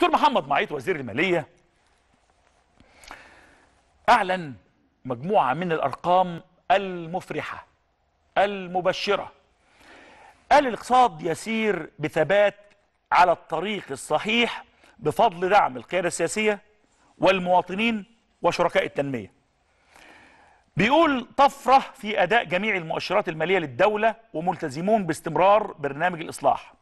دكتور محمد معيط وزير الماليه اعلن مجموعه من الارقام المفرحه المبشره قال الاقتصاد يسير بثبات على الطريق الصحيح بفضل دعم القياده السياسيه والمواطنين وشركاء التنميه بيقول طفره في اداء جميع المؤشرات الماليه للدوله وملتزمون باستمرار برنامج الاصلاح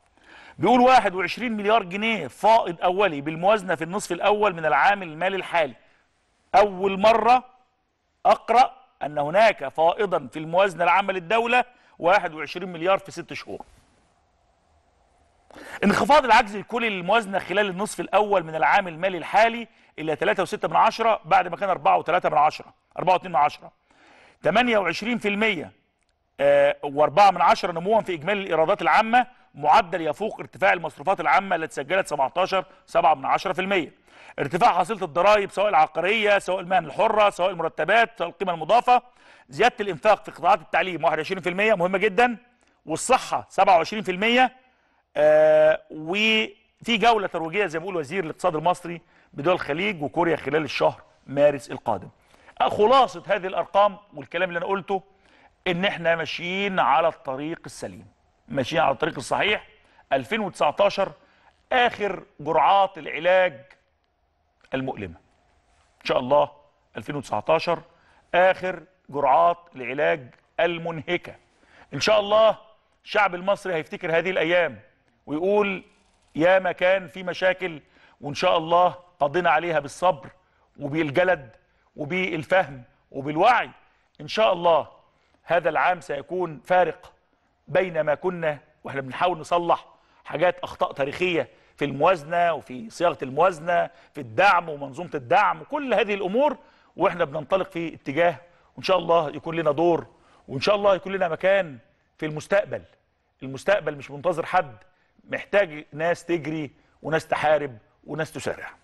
بيقول 21 مليار جنيه فائض أولي بالموازنة في النصف الأول من العام المالي الحالي أول مرة أقرأ أن هناك فائضا في الموازنة العامة للدولة 21 مليار في ست شهور انخفاض العجز الكلي للموازنة خلال النصف الأول من العام المالي الحالي إلى 3.6 بعد ما كان 4.3 4.2 28% و4 من عشرة نموا في إجمالي الإيرادات العامة معدل يفوق ارتفاع المصروفات العامة التي سجلت 17.7% ارتفاع حصيلة الضرائب سواء العقارية سواء المهن الحرة سواء المرتبات سواء القيمة المضافة زيادة الإنفاق في قطاعات التعليم 21% مهمة جدا والصحة 27% آه وفي جولة ترويجية زي ما بيقول وزير الاقتصاد المصري بدول الخليج وكوريا خلال الشهر مارس القادم آه، خلاصة هذه الأرقام والكلام اللي أنا قلته إن إحنا ماشيين على الطريق السليم ماشيين على الطريق الصحيح 2019 اخر جرعات العلاج المؤلمه ان شاء الله 2019 اخر جرعات العلاج المنهكه ان شاء الله الشعب المصري هيفتكر هذه الايام ويقول يا ما كان في مشاكل وان شاء الله قضينا عليها بالصبر وبالجلد وبالفهم وبالوعي ان شاء الله هذا العام سيكون فارق بينما كنا واحنا بنحاول نصلح حاجات اخطاء تاريخيه في الموازنه وفي صياغه الموازنه في الدعم ومنظومه الدعم وكل هذه الامور واحنا بننطلق في اتجاه وان شاء الله يكون لنا دور وان شاء الله يكون لنا مكان في المستقبل المستقبل مش منتظر حد محتاج ناس تجري وناس تحارب وناس تسارع